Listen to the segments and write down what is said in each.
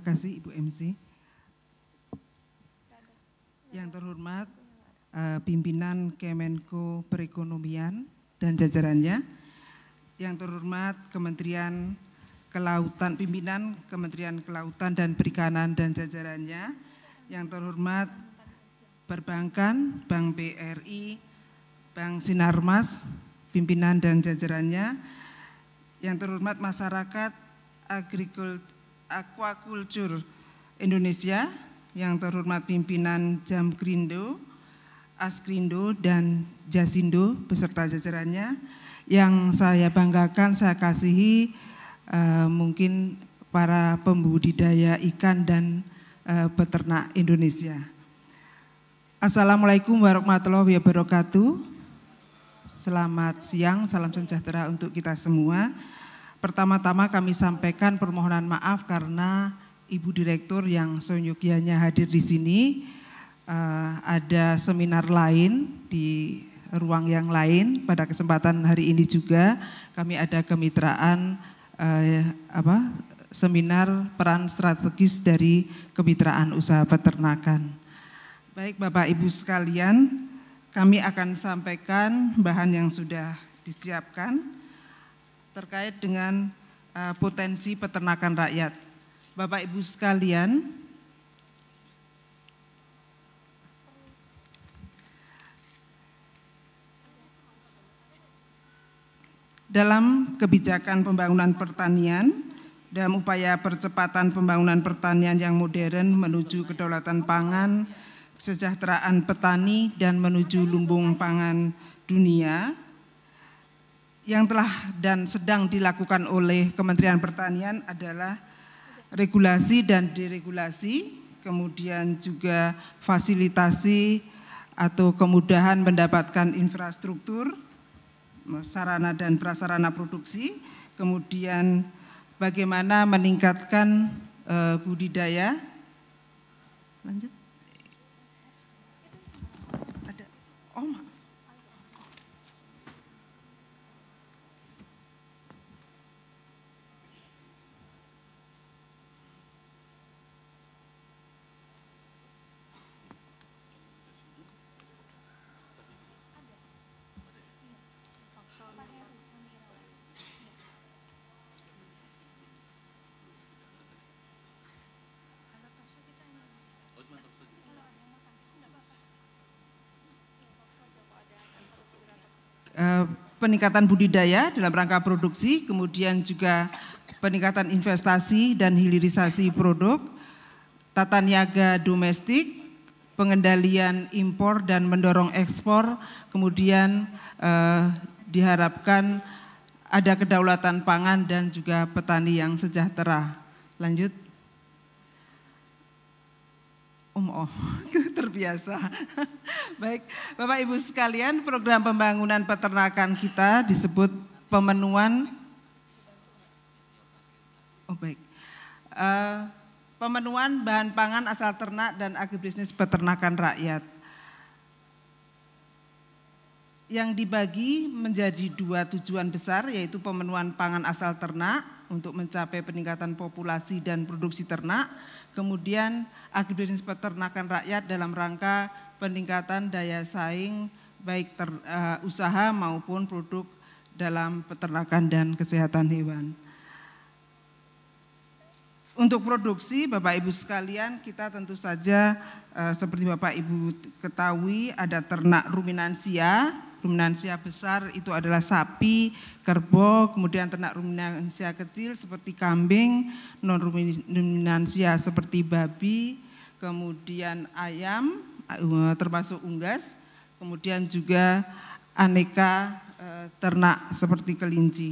kasih Ibu MC. Yang terhormat eh, pimpinan Kemenko Perekonomian dan jajarannya. Yang terhormat Kementerian Kelautan, pimpinan Kementerian Kelautan dan Perikanan dan jajarannya. Yang terhormat Perbankan, Bank BRI, Bank Sinarmas, pimpinan dan jajarannya. Yang terhormat masyarakat agrikultur Aquaculture Indonesia yang terhormat pimpinan Jam Grindo, Askrindo dan Jasindo beserta jajarannya yang saya banggakan, saya kasihi uh, mungkin para pembudidaya ikan dan uh, peternak Indonesia. Assalamualaikum warahmatullahi wabarakatuh. Selamat siang, salam sejahtera untuk kita semua. Pertama-tama kami sampaikan permohonan maaf karena Ibu Direktur yang seunyukianya hadir di sini. Uh, ada seminar lain di ruang yang lain pada kesempatan hari ini juga kami ada kemitraan uh, apa seminar peran strategis dari kemitraan usaha peternakan. Baik Bapak Ibu sekalian, kami akan sampaikan bahan yang sudah disiapkan terkait dengan uh, potensi peternakan rakyat. Bapak Ibu sekalian, dalam kebijakan pembangunan pertanian, dalam upaya percepatan pembangunan pertanian yang modern menuju kedaulatan pangan, kesejahteraan petani, dan menuju lumbung pangan dunia, yang telah dan sedang dilakukan oleh Kementerian Pertanian adalah regulasi dan deregulasi, kemudian juga fasilitasi atau kemudahan mendapatkan infrastruktur, sarana dan prasarana produksi, kemudian bagaimana meningkatkan eh, budidaya. Lanjut. peningkatan budidaya dalam rangka produksi, kemudian juga peningkatan investasi dan hilirisasi produk, tata niaga domestik, pengendalian impor dan mendorong ekspor, kemudian eh, diharapkan ada kedaulatan pangan dan juga petani yang sejahtera. Lanjut. Om um, Oh, terbiasa. Baik, Bapak Ibu sekalian, program pembangunan peternakan kita disebut pemenuhan. Oh baik, uh, pemenuhan bahan pangan asal ternak dan agribisnis peternakan rakyat. Yang dibagi menjadi dua tujuan besar, yaitu pemenuhan pangan asal ternak untuk mencapai peningkatan populasi dan produksi ternak, kemudian agribisnis peternakan rakyat dalam rangka peningkatan daya saing baik ter, uh, usaha maupun produk dalam peternakan dan kesehatan hewan. Untuk produksi, Bapak Ibu sekalian, kita tentu saja eh, seperti Bapak Ibu ketahui ada ternak ruminansia, ruminansia besar itu adalah sapi, kerbau, kemudian ternak ruminansia kecil seperti kambing, non ruminansia seperti babi, kemudian ayam eh, termasuk unggas, kemudian juga aneka eh, ternak seperti kelinci.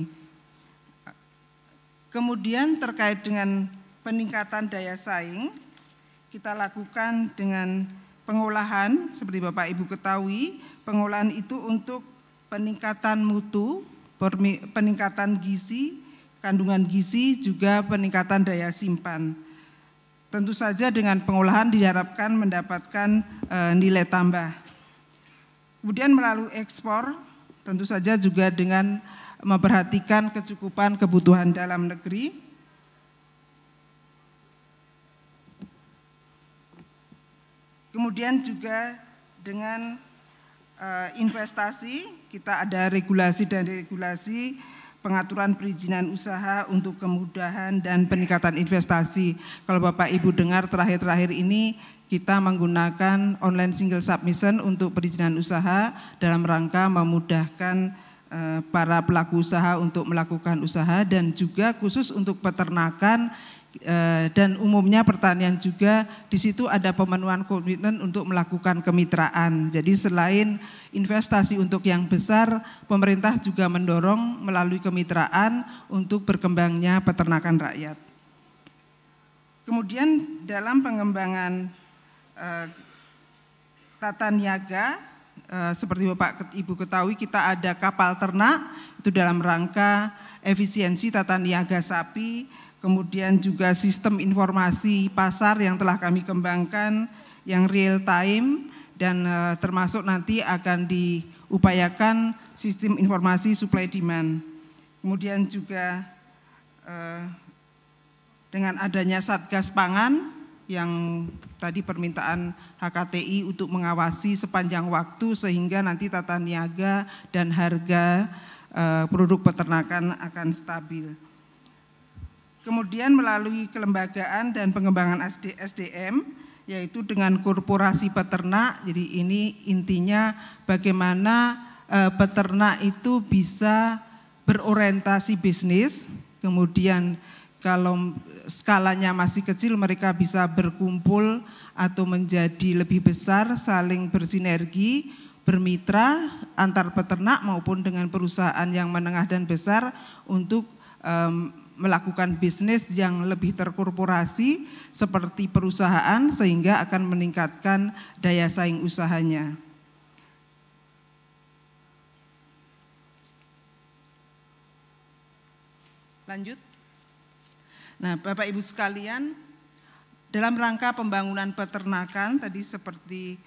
Kemudian terkait dengan peningkatan daya saing, kita lakukan dengan pengolahan seperti Bapak Ibu ketahui, pengolahan itu untuk peningkatan mutu, peningkatan gizi, kandungan gizi juga peningkatan daya simpan. Tentu saja dengan pengolahan diharapkan mendapatkan e, nilai tambah. Kemudian melalui ekspor tentu saja juga dengan memperhatikan kecukupan kebutuhan dalam negeri Kemudian juga dengan uh, investasi, kita ada regulasi dan regulasi pengaturan perizinan usaha untuk kemudahan dan peningkatan investasi. Kalau Bapak Ibu dengar terakhir-terakhir ini kita menggunakan online single submission untuk perizinan usaha dalam rangka memudahkan eh, para pelaku usaha untuk melakukan usaha dan juga khusus untuk peternakan Eh, dan umumnya pertanian juga di situ ada pemenuhan komitmen untuk melakukan kemitraan. Jadi selain investasi untuk yang besar, pemerintah juga mendorong melalui kemitraan untuk berkembangnya peternakan rakyat. Kemudian dalam pengembangan eh, tata niaga, eh, seperti Bapak Ibu ketahui kita ada kapal ternak, itu dalam rangka efisiensi tata niaga sapi, kemudian juga sistem informasi pasar yang telah kami kembangkan yang real time dan uh, termasuk nanti akan diupayakan sistem informasi supply demand. Kemudian juga uh, dengan adanya Satgas Pangan yang tadi permintaan HKTI untuk mengawasi sepanjang waktu sehingga nanti tata niaga dan harga eh, produk peternakan akan stabil. Kemudian melalui kelembagaan dan pengembangan SD, SDM, yaitu dengan korporasi peternak. Jadi ini intinya bagaimana eh, peternak itu bisa berorientasi bisnis, kemudian kalau skalanya masih kecil mereka bisa berkumpul atau menjadi lebih besar, saling bersinergi, bermitra antar peternak maupun dengan perusahaan yang menengah dan besar untuk melakukan bisnis yang lebih terkorporasi seperti perusahaan sehingga akan meningkatkan daya saing usahanya. Lanjut. Nah, Bapak Ibu sekalian, dalam rangka pembangunan peternakan tadi seperti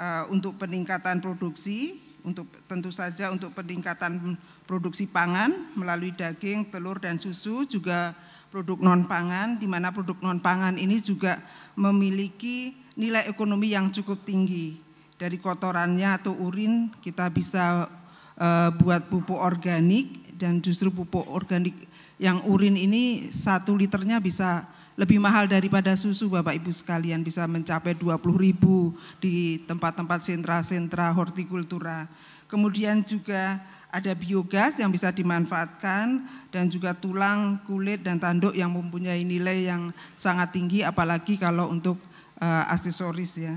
uh, untuk peningkatan produksi, untuk tentu saja untuk peningkatan produksi pangan melalui daging, telur, dan susu, juga produk non-pangan, di mana produk non-pangan ini juga memiliki nilai ekonomi yang cukup tinggi. Dari kotorannya atau urin kita bisa uh, buat pupuk organik dan justru pupuk organik yang urin ini satu liternya bisa lebih mahal daripada susu Bapak Ibu sekalian bisa mencapai 20 ribu di tempat-tempat sentra-sentra hortikultura. Kemudian juga ada biogas yang bisa dimanfaatkan dan juga tulang, kulit dan tanduk yang mempunyai nilai yang sangat tinggi apalagi kalau untuk uh, aksesoris ya.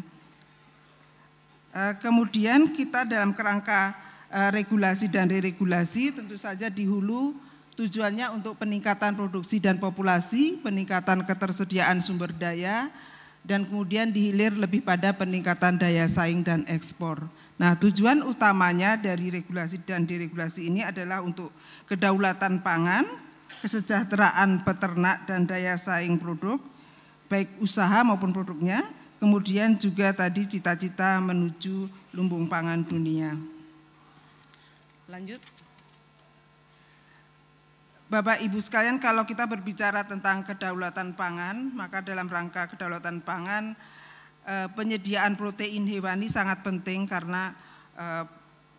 Uh, kemudian kita dalam kerangka uh, regulasi dan deregulasi tentu saja di hulu tujuannya untuk peningkatan produksi dan populasi, peningkatan ketersediaan sumber daya dan kemudian dihilir lebih pada peningkatan daya saing dan ekspor. Nah, tujuan utamanya dari regulasi dan deregulasi ini adalah untuk kedaulatan pangan, kesejahteraan peternak dan daya saing produk, baik usaha maupun produknya, kemudian juga tadi cita-cita menuju lumbung pangan dunia. Lanjut. Bapak Ibu sekalian, kalau kita berbicara tentang kedaulatan pangan, maka dalam rangka kedaulatan pangan Eh, penyediaan protein hewani sangat penting karena eh,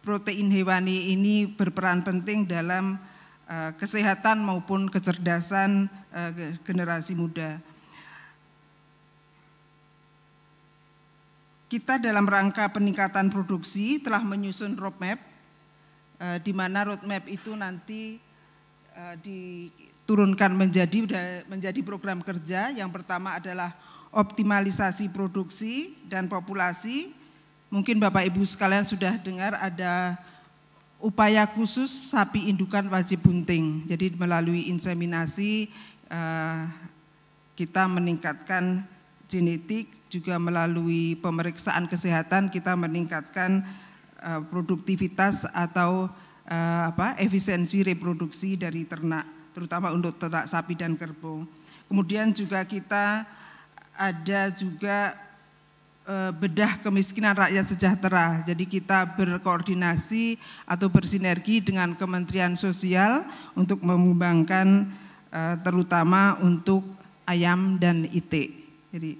protein hewani ini berperan penting dalam eh, kesehatan maupun kecerdasan generasi muda. Kita dalam rangka peningkatan produksi telah menyusun roadmap, di mana roadmap itu nanti diturunkan menjadi menjadi program kerja. Yang pertama adalah optimalisasi produksi dan populasi. Mungkin Bapak Ibu sekalian sudah dengar ada upaya khusus sapi indukan wajib bunting. Jadi melalui inseminasi eh, kita meningkatkan genetik juga melalui pemeriksaan kesehatan kita meningkatkan eh, produktivitas atau eh, apa efisiensi reproduksi dari ternak terutama untuk ternak sapi dan kerbau. Kemudian juga kita ada juga eh, bedah kemiskinan rakyat sejahtera. Jadi kita berkoordinasi atau bersinergi dengan Kementerian Sosial untuk mengembangkan eh, terutama untuk ayam dan itik. Jadi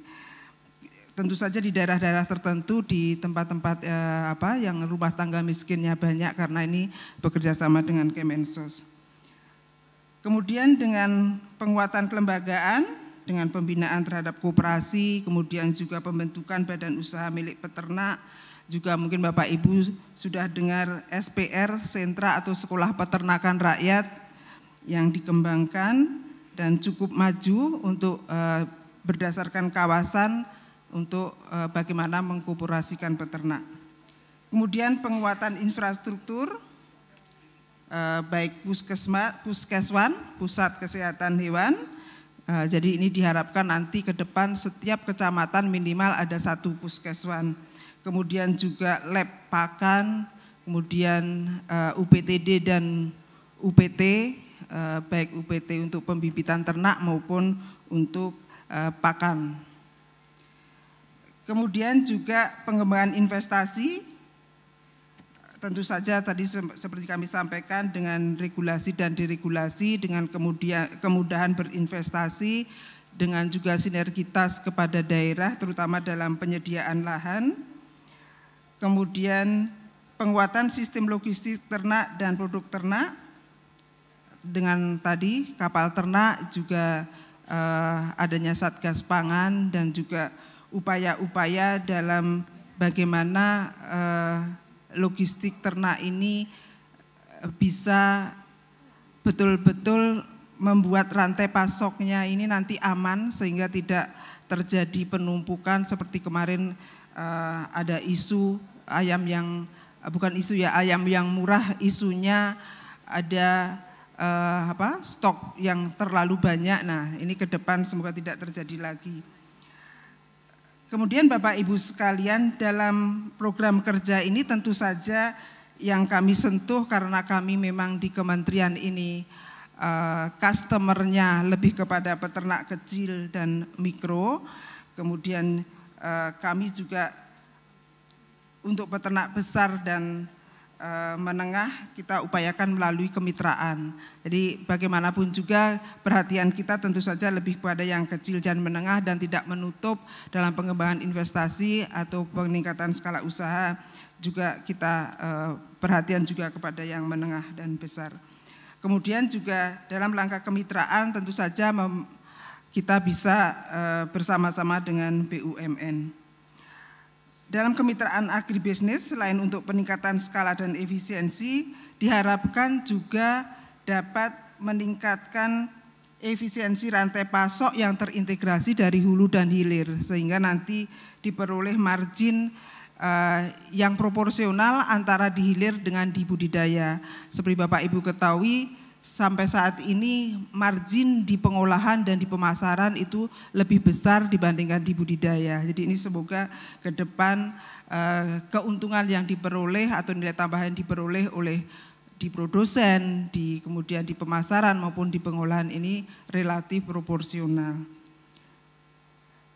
tentu saja di daerah-daerah tertentu di tempat-tempat eh, apa yang rumah tangga miskinnya banyak karena ini bekerja sama dengan Kemensos. Kemudian dengan penguatan kelembagaan dengan pembinaan terhadap kooperasi, kemudian juga pembentukan badan usaha milik peternak, juga mungkin Bapak Ibu sudah dengar SPR, sentra atau sekolah peternakan rakyat yang dikembangkan dan cukup maju untuk uh, berdasarkan kawasan untuk uh, bagaimana mengkooperasikan peternak. Kemudian penguatan infrastruktur, uh, baik puskesma, puskeswan, pusat kesehatan hewan, Eh, jadi ini diharapkan nanti ke depan setiap kecamatan minimal ada satu puskeswan. Kemudian juga lab pakan, kemudian eh, UPTD dan UPT, eh, baik UPT untuk pembibitan ternak maupun untuk pakan. Kemudian juga pengembangan investasi tentu saja tadi seperti kami sampaikan dengan regulasi dan diregulasi dengan kemudian kemudahan berinvestasi dengan juga sinergitas kepada daerah terutama dalam penyediaan lahan kemudian penguatan sistem logistik ternak dan produk ternak dengan tadi kapal ternak juga eh, adanya satgas pangan dan juga upaya-upaya dalam bagaimana eh, logistik ternak ini eh, bisa betul-betul membuat rantai pasoknya ini nanti aman sehingga tidak terjadi penumpukan seperti kemarin eh, ada isu ayam yang eh, bukan isu ya ayam yang murah isunya ada apa stok yang terlalu banyak nah ini ke depan semoga tidak terjadi lagi. Kemudian Bapak Ibu sekalian dalam program kerja ini tentu saja yang kami sentuh karena kami memang di kementerian ini eh, customernya lebih kepada peternak kecil dan mikro. Kemudian eh, kami juga untuk peternak besar dan Eh, menengah kita upayakan melalui kemitraan. Jadi bagaimanapun juga perhatian kita tentu saja lebih kepada yang kecil dan menengah dan tidak menutup dalam pengembangan investasi atau peningkatan skala usaha juga kita eh, perhatian juga kepada yang menengah dan besar. Kemudian juga dalam langkah kemitraan tentu saja kita bisa eh, bersama-sama dengan BUMN. Dalam kemitraan agribisnis, selain untuk peningkatan skala dan efisiensi, diharapkan juga dapat meningkatkan efisiensi rantai pasok yang terintegrasi dari hulu dan hilir, sehingga nanti diperoleh margin eh, yang proporsional antara di hilir dengan di budidaya. Seperti Bapak Ibu ketahui, sampai saat ini margin di pengolahan dan di pemasaran itu lebih besar dibandingkan di budidaya. Jadi ini semoga ke depan uh, keuntungan yang diperoleh atau nilai tambahan diperoleh oleh di produsen, di kemudian di pemasaran maupun di pengolahan ini relatif proporsional.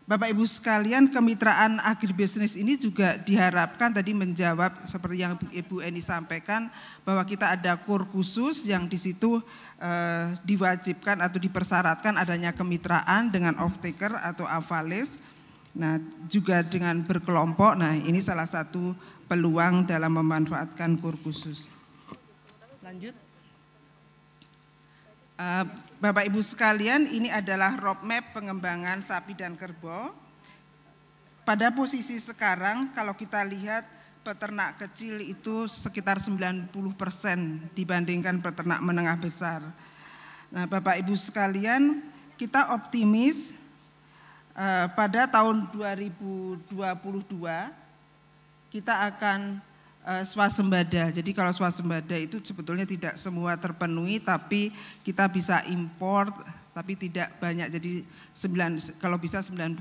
Bapak Ibu sekalian kemitraan agribisnis ini juga diharapkan tadi menjawab seperti yang Ibu Eni sampaikan bahwa kita ada kur khusus yang di situ eh, diwajibkan atau dipersyaratkan adanya kemitraan dengan off taker atau avalis. Nah, juga dengan berkelompok. Nah, ini salah satu peluang dalam memanfaatkan kur khusus. Lanjut. Eh, Bapak Ibu sekalian, ini adalah roadmap pengembangan sapi dan kerbau. Pada posisi sekarang, kalau kita lihat peternak kecil itu sekitar 90% dibandingkan peternak menengah besar. Nah, Bapak Ibu sekalian, kita optimis eh, pada tahun 2022 kita akan Eh, swasembada. Jadi kalau swasembada itu sebetulnya tidak semua terpenuhi tapi kita bisa impor tapi tidak banyak. Jadi 9 kalau bisa 90%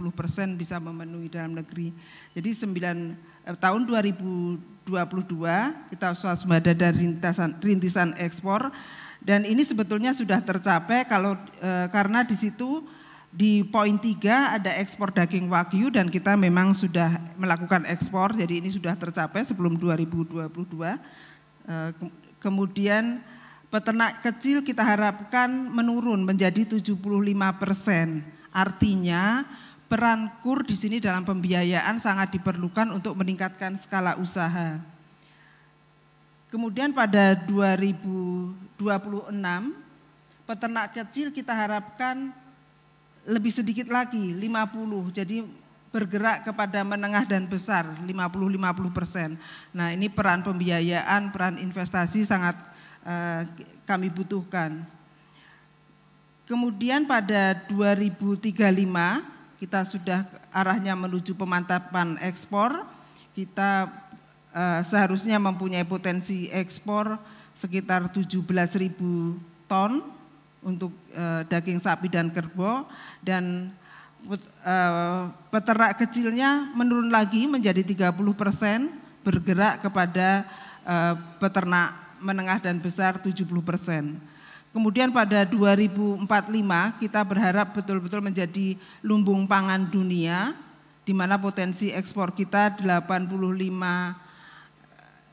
bisa memenuhi dalam negeri. Jadi 9 eh, tahun 2022 kita swasembada dan rintisan rintisan ekspor dan ini sebetulnya sudah tercapai kalau eh, karena di situ di poin tiga ada ekspor daging wagyu dan kita memang sudah melakukan ekspor, jadi ini sudah tercapai sebelum 2022. Eh, kemudian peternak kecil kita harapkan menurun menjadi 75 persen. Artinya peran KUR di sini dalam pembiayaan sangat diperlukan untuk meningkatkan skala usaha. Kemudian pada 2026 peternak kecil kita harapkan lebih sedikit lagi 50 jadi bergerak kepada menengah dan besar 50-50 persen. Nah ini peran pembiayaan, peran investasi sangat eh, kami butuhkan. Kemudian pada 2035 kita sudah arahnya menuju pemantapan ekspor, kita eh, seharusnya mempunyai potensi ekspor sekitar 17.000 ton untuk e, daging sapi dan kerbau dan e, eh, peternak kecilnya menurun lagi menjadi 30 persen bergerak kepada e, peternak menengah dan besar 70 persen. Kemudian pada 2045 kita berharap betul-betul menjadi lumbung pangan dunia di mana potensi ekspor kita 85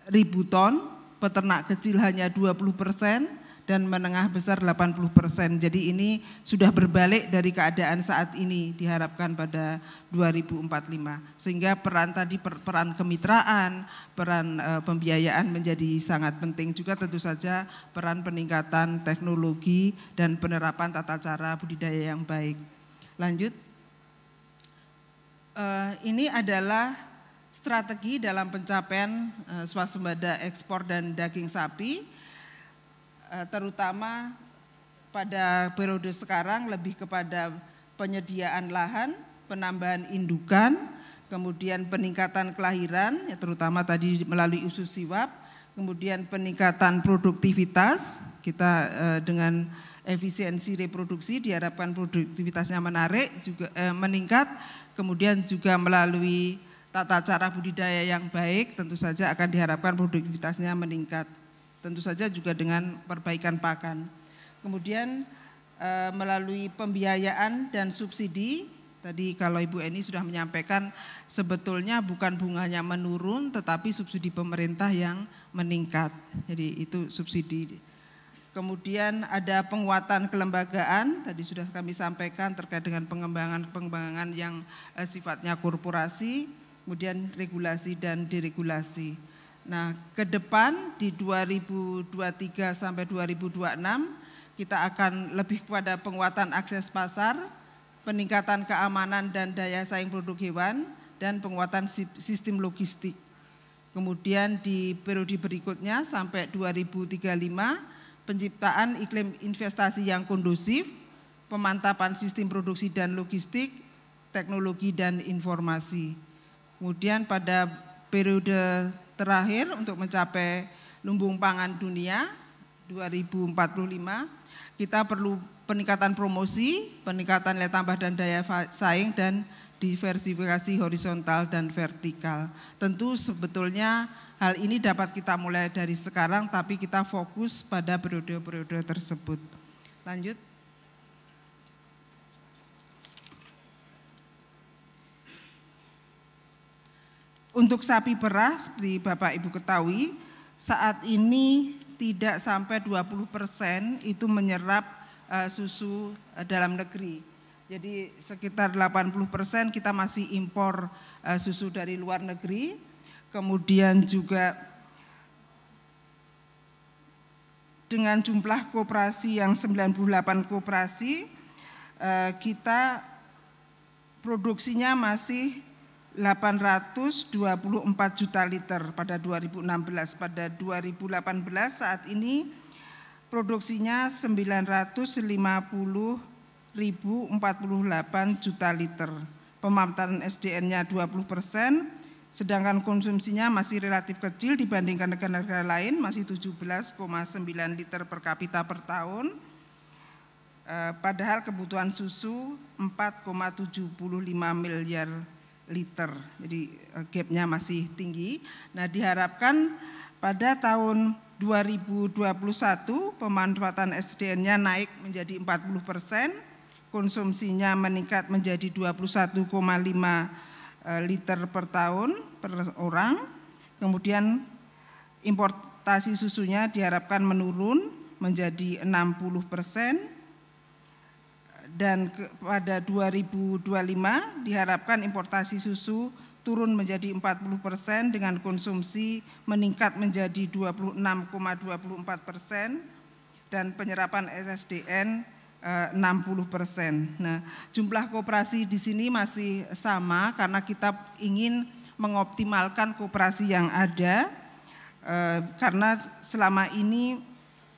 ribu ton, peternak kecil hanya 20 persen, dan menengah besar 80 persen. Jadi ini sudah berbalik dari keadaan saat ini diharapkan pada 2045. Sehingga peran tadi peran kemitraan, peran eh, pembiayaan menjadi sangat penting juga tentu saja peran peningkatan teknologi dan penerapan tata cara budidaya yang baik. Lanjut. Eh, ini adalah strategi dalam pencapaian eh, swasembada ekspor dan daging sapi Eh, terutama pada periode sekarang lebih kepada penyediaan lahan, penambahan indukan, kemudian peningkatan kelahiran, ya terutama tadi melalui usus siwap, kemudian peningkatan produktivitas, kita eh, dengan efisiensi reproduksi diharapkan produktivitasnya menarik, juga eh, meningkat, kemudian juga melalui tata cara budidaya yang baik, tentu saja akan diharapkan produktivitasnya meningkat tentu saja juga dengan perbaikan pakan. Kemudian eh, melalui pembiayaan dan subsidi, tadi kalau Ibu Eni sudah menyampaikan sebetulnya bukan bunganya menurun tetapi subsidi pemerintah yang meningkat. Jadi itu subsidi. Kemudian ada penguatan kelembagaan, tadi sudah kami sampaikan terkait dengan pengembangan-pengembangan yang eh, sifatnya korporasi, kemudian regulasi dan diregulasi. Nah, ke depan di 2023 sampai 2026 kita akan lebih kepada penguatan akses pasar, peningkatan keamanan dan daya saing produk hewan dan penguatan sistem logistik. Kemudian di periode berikutnya sampai 2035 penciptaan iklim investasi yang kondusif, pemantapan sistem produksi dan logistik, teknologi dan informasi. Kemudian pada periode terakhir untuk mencapai lumbung pangan dunia 2045 kita perlu peningkatan promosi, peningkatan nilai tambah dan daya saing dan diversifikasi horizontal dan vertikal. Tentu sebetulnya hal ini dapat kita mulai dari sekarang tapi kita fokus pada periode-periode tersebut. Lanjut. Untuk sapi perah seperti Bapak Ibu ketahui saat ini tidak sampai 20 persen itu menyerap uh, susu uh, dalam negeri. Jadi sekitar 80 persen kita masih impor uh, susu dari luar negeri. Kemudian juga dengan jumlah kooperasi yang 98 kooperasi, uh, kita produksinya masih 824 juta liter pada 2016. Pada 2018 saat ini produksinya puluh delapan juta liter. Pemanfaatan SDN-nya 20 persen, sedangkan konsumsinya masih relatif kecil dibandingkan negara-negara lain, masih 17,9 liter per kapita per tahun. Eh, padahal kebutuhan susu 4,75 miliar liter. Jadi eh, gapnya masih tinggi. Nah diharapkan pada tahun 2021 pemanfaatan SDN-nya naik menjadi 40 persen, konsumsinya meningkat menjadi 21,5 eh, liter per tahun per orang. Kemudian importasi susunya diharapkan menurun menjadi 60 persen, dan pada 2025 diharapkan importasi susu turun menjadi 40 persen dengan konsumsi meningkat menjadi 26,24 persen dan penyerapan SSDN 60 eh, persen. Nah, jumlah kooperasi di sini masih sama karena kita ingin mengoptimalkan kooperasi yang ada eh, karena selama ini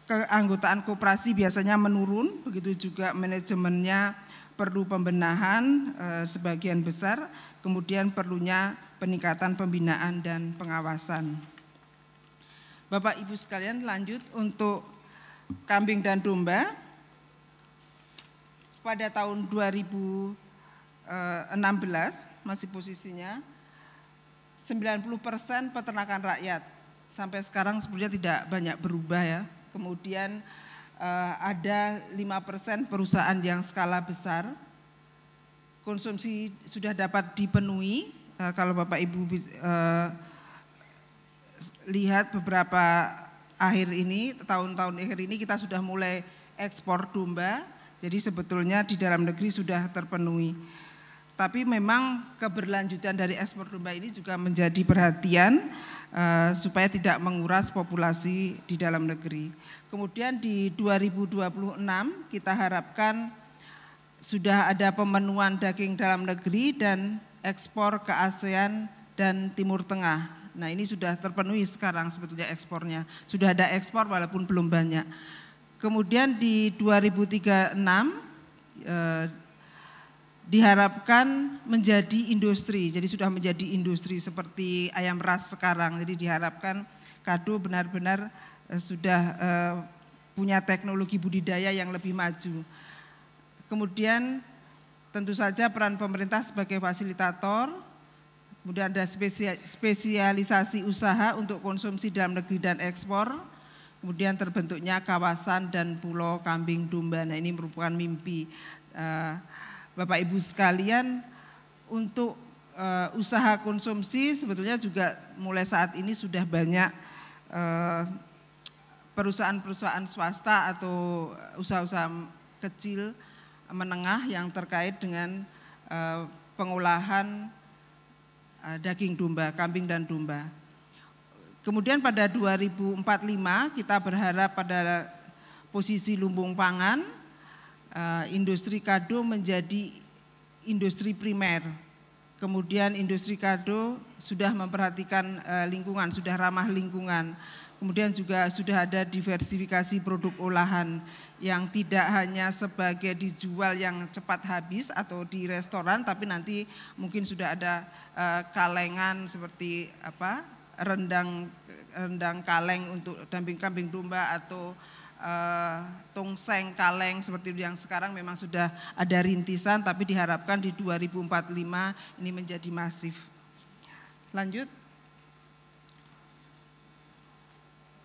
keanggotaan koperasi biasanya menurun, begitu juga manajemennya perlu pembenahan e, sebagian besar, kemudian perlunya peningkatan pembinaan dan pengawasan. Bapak Ibu sekalian lanjut untuk kambing dan domba. Pada tahun 2016 eh, masih posisinya 90% peternakan rakyat. Sampai sekarang sebenarnya tidak banyak berubah ya kemudian uh, ada 5% perusahaan yang skala besar. Konsumsi sudah dapat dipenuhi uh, kalau Bapak Ibu uh, lihat beberapa akhir ini, tahun-tahun akhir ini kita sudah mulai ekspor domba. Jadi sebetulnya di dalam negeri sudah terpenuhi. Tapi memang keberlanjutan dari ekspor domba ini juga menjadi perhatian uh, supaya tidak menguras populasi di dalam negeri. Kemudian di 2026 kita harapkan sudah ada pemenuhan daging dalam negeri dan ekspor ke ASEAN dan Timur Tengah. Nah ini sudah terpenuhi sekarang sebetulnya ekspornya. Sudah ada ekspor walaupun belum banyak. Kemudian di 2036 eh, diharapkan menjadi industri. Jadi sudah menjadi industri seperti ayam ras sekarang. Jadi diharapkan kado benar-benar eh, sudah eh, punya teknologi budidaya yang lebih maju. Kemudian tentu saja peran pemerintah sebagai fasilitator, kemudian ada spesialisasi usaha untuk konsumsi dalam negeri dan ekspor, kemudian terbentuknya kawasan dan pulau kambing domba. Nah ini merupakan mimpi uh, Bapak Ibu sekalian untuk uh, usaha konsumsi sebetulnya juga mulai saat ini sudah banyak eh, perusahaan-perusahaan swasta atau usaha-usaha kecil menengah yang terkait dengan uh, pengolahan uh, daging domba, kambing dan domba. Kemudian pada 2045 kita berharap pada posisi lumbung pangan Eh, industri kado menjadi industri primer. Kemudian industri kado sudah memperhatikan eh, lingkungan, sudah ramah lingkungan. Kemudian juga sudah ada diversifikasi produk olahan yang tidak hanya sebagai dijual yang cepat habis atau di restoran, tapi nanti mungkin sudah ada eh, kalengan seperti apa rendang rendang kaleng untuk daging kambing domba atau Eh, tungseng kaleng seperti yang sekarang memang sudah ada rintisan tapi diharapkan di 2045 ini menjadi masif. Lanjut.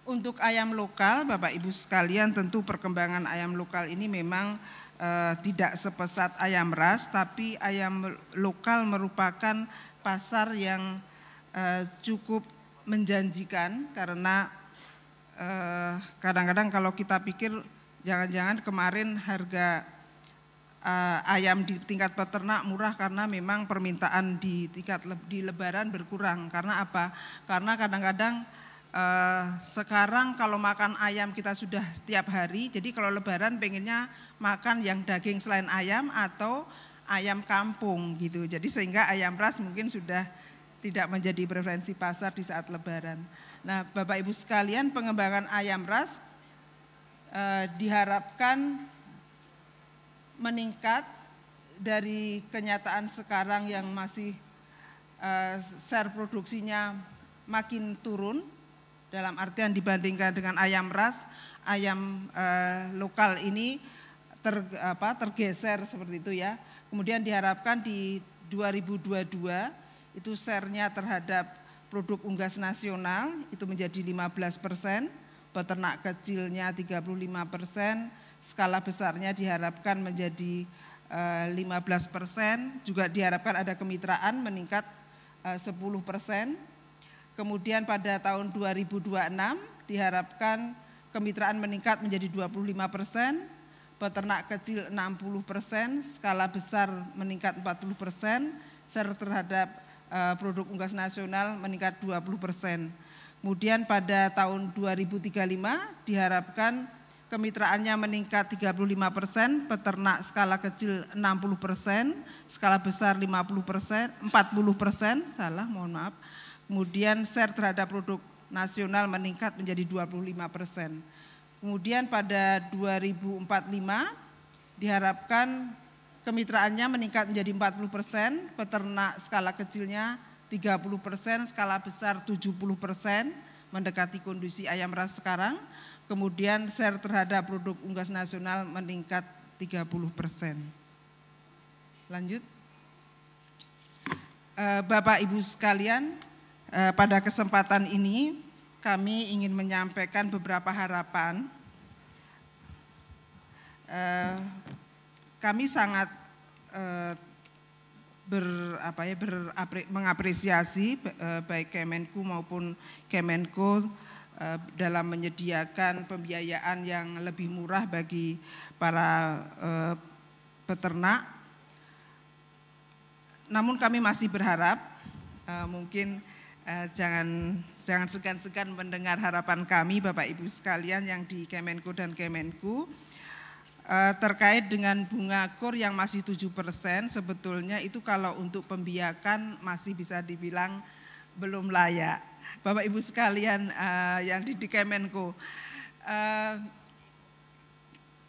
Untuk ayam lokal, Bapak Ibu sekalian tentu perkembangan ayam lokal ini memang uh, tidak sepesat ayam ras tapi ayam lokal merupakan pasar yang uh, cukup menjanjikan karena Eh, kadang-kadang kalau kita pikir jangan-jangan kemarin harga eh, ayam di tingkat peternak murah karena memang permintaan di tingkat di lebaran berkurang. Karena apa? Karena kadang-kadang eh, sekarang kalau makan ayam kita sudah setiap hari, jadi kalau lebaran pengennya makan yang daging selain ayam atau ayam kampung gitu. Jadi sehingga ayam ras mungkin sudah tidak menjadi preferensi pasar di saat lebaran. Nah, Bapak Ibu sekalian, pengembangan ayam ras eh, diharapkan meningkat dari kenyataan sekarang yang masih eh, share produksinya makin turun dalam artian dibandingkan dengan ayam ras, ayam eh, lokal ini ter, apa, tergeser seperti itu ya. Kemudian diharapkan di 2022 itu share-nya terhadap produk unggas nasional itu menjadi 15 persen, peternak kecilnya 35 persen, skala besarnya diharapkan menjadi 15 eh, persen, juga diharapkan ada kemitraan meningkat 10 eh, persen. Kemudian pada tahun 2026 diharapkan kemitraan meningkat menjadi 25 persen, peternak kecil 60 persen, skala besar meningkat 40 persen, serta terhadap Eh, produk unggas nasional meningkat 20 persen. Kemudian pada tahun 2035 diharapkan kemitraannya meningkat 35 persen, peternak skala kecil 60 persen, skala besar 50 persen, 40 persen, salah mohon maaf. Kemudian share terhadap produk nasional meningkat menjadi 25 persen. Kemudian pada 2045 diharapkan kemitraannya meningkat menjadi 40 persen, peternak skala kecilnya 30 persen, skala besar 70 persen, mendekati kondisi ayam ras sekarang. Kemudian share terhadap produk unggas nasional meningkat 30 persen. Lanjut. Eh, Bapak Ibu sekalian, eh, pada kesempatan ini kami ingin menyampaikan beberapa harapan eh, kami sangat eh, ber apa ya ber, mengapresiasi eh, baik Kemenku maupun Kemenko eh, dalam menyediakan pembiayaan yang lebih murah bagi para peternak. Namun kami masih berharap mungkin jangan jangan segan-segan mendengar harapan kami Bapak Ibu sekalian yang di Kemenko dan Kemenku Eh, terkait dengan bunga kur yang masih tujuh persen, sebetulnya itu kalau untuk pembiakan masih bisa dibilang belum layak. Bapak Ibu sekalian uh, yang di, di Kemenko, uh,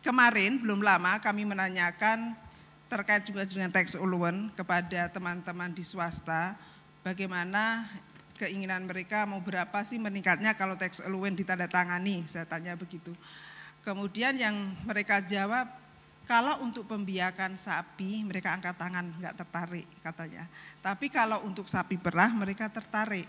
kemarin belum lama kami menanyakan terkait juga dengan tax uluan kepada teman-teman di swasta, bagaimana keinginan mereka mau berapa sih meningkatnya kalau tax uluan ditandatangani, saya tanya begitu. Kemudian yang mereka jawab, kalau untuk pembiakan sapi mereka angkat tangan nggak tertarik katanya. Tapi kalau untuk sapi perah mereka tertarik.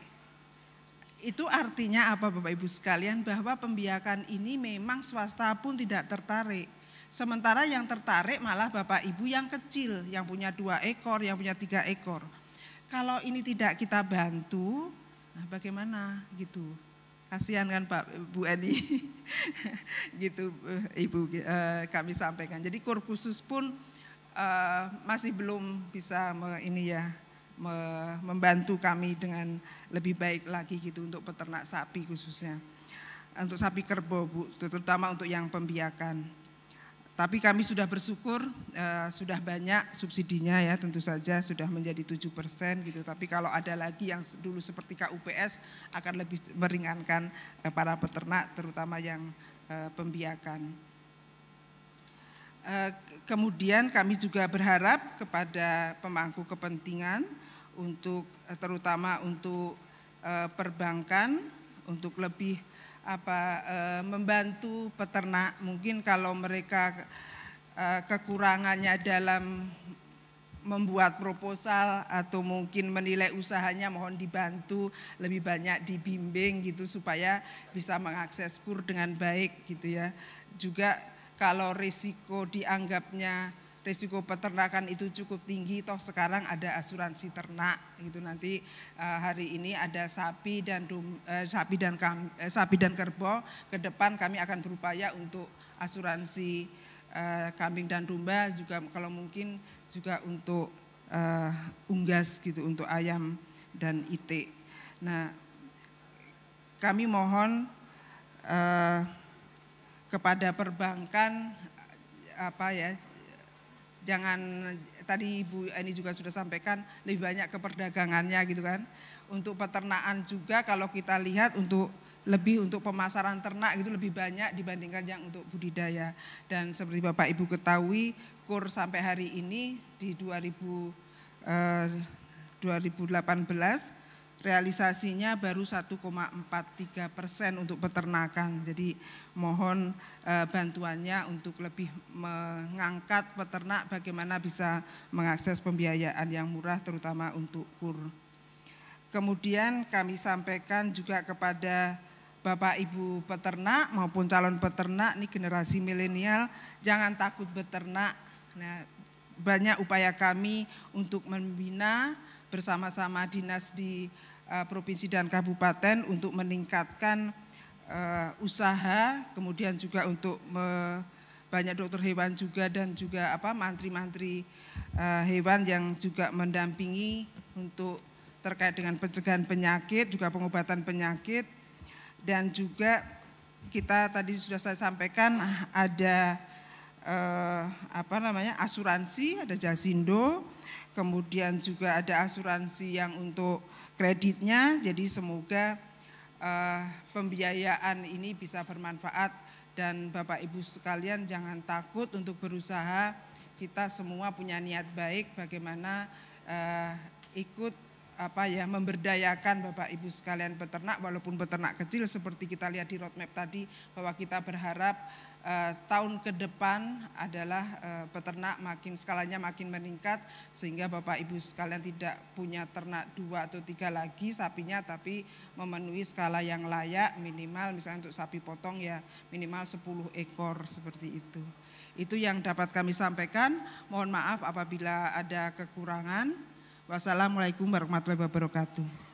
Itu artinya apa Bapak Ibu sekalian bahwa pembiakan ini memang swasta pun tidak tertarik. Sementara yang tertarik malah Bapak Ibu yang kecil, yang punya dua ekor, yang punya tiga ekor. Kalau ini tidak kita bantu, nah bagaimana gitu kasihan kan Pak Bu Eni gitu eh, Ibu eh, kami sampaikan. Jadi khusus pun eh, masih belum bisa ini ya membantu kami dengan lebih baik lagi gitu untuk peternak sapi khususnya. Untuk sapi kerbau Bu, terutama untuk yang pembiakan. Tapi kami sudah bersyukur uh, sudah banyak subsidinya ya tentu saja sudah menjadi 7% gitu. Tapi kalau ada lagi yang dulu seperti KUPS akan lebih meringankan uh, para peternak terutama yang uh, pembiakan. Uh, kemudian kami juga berharap kepada pemangku kepentingan untuk terutama untuk uh, perbankan untuk lebih apa e, membantu peternak mungkin kalau mereka e, kekurangannya dalam membuat proposal atau mungkin menilai usahanya mohon dibantu lebih banyak dibimbing gitu supaya bisa mengakses kur dengan baik gitu ya. Juga kalau risiko dianggapnya risiko peternakan itu cukup tinggi toh sekarang ada asuransi ternak gitu nanti eh, hari ini ada sapi dan eh, sapi dan eh, sapi dan kerbau ke depan kami akan berupaya untuk asuransi kambing dan domba juga kalau mungkin juga untuk unggas gitu untuk ayam dan itik. Nah, kami mohon kepada perbankan apa ya jangan tadi Ibu ini juga sudah sampaikan lebih banyak ke perdagangannya gitu kan. Untuk peternakan juga kalau kita lihat untuk lebih untuk pemasaran ternak itu lebih banyak dibandingkan yang untuk budidaya. Dan seperti Bapak Ibu ketahui, kur sampai hari ini di 2000 eh, 2018 realisasinya baru 1,43 persen untuk peternakan. Jadi mohon e, bantuannya untuk lebih mengangkat peternak bagaimana bisa mengakses pembiayaan yang murah terutama untuk KUR. Kemudian kami sampaikan juga kepada Bapak Ibu peternak maupun calon peternak, ini generasi milenial, jangan takut beternak. Nah, banyak upaya kami untuk membina bersama-sama dinas di uh, provinsi dan kabupaten untuk meningkatkan uh, usaha, kemudian juga untuk me, banyak dokter hewan juga dan juga apa mantri-mantri uh, hewan yang juga mendampingi untuk terkait dengan pencegahan penyakit, juga pengobatan penyakit dan juga kita tadi sudah saya sampaikan ada eh, apa namanya asuransi, ada Jasindo, kemudian juga ada asuransi yang untuk kreditnya. Jadi semoga uh, pembiayaan ini bisa bermanfaat dan Bapak Ibu sekalian jangan takut untuk berusaha. Kita semua punya niat baik bagaimana uh, ikut apa ya memberdayakan Bapak Ibu sekalian peternak walaupun peternak kecil seperti kita lihat di roadmap tadi bahwa kita berharap uh, tahun ke depan adalah uh, peternak makin skalanya makin meningkat sehingga Bapak Ibu sekalian tidak punya ternak dua atau tiga lagi sapinya tapi memenuhi skala yang layak minimal misalnya untuk sapi potong ya minimal 10 ekor seperti itu. Itu yang dapat kami sampaikan. Mohon maaf apabila ada kekurangan. Wassalamualaikum warahmatullahi wabarakatuh.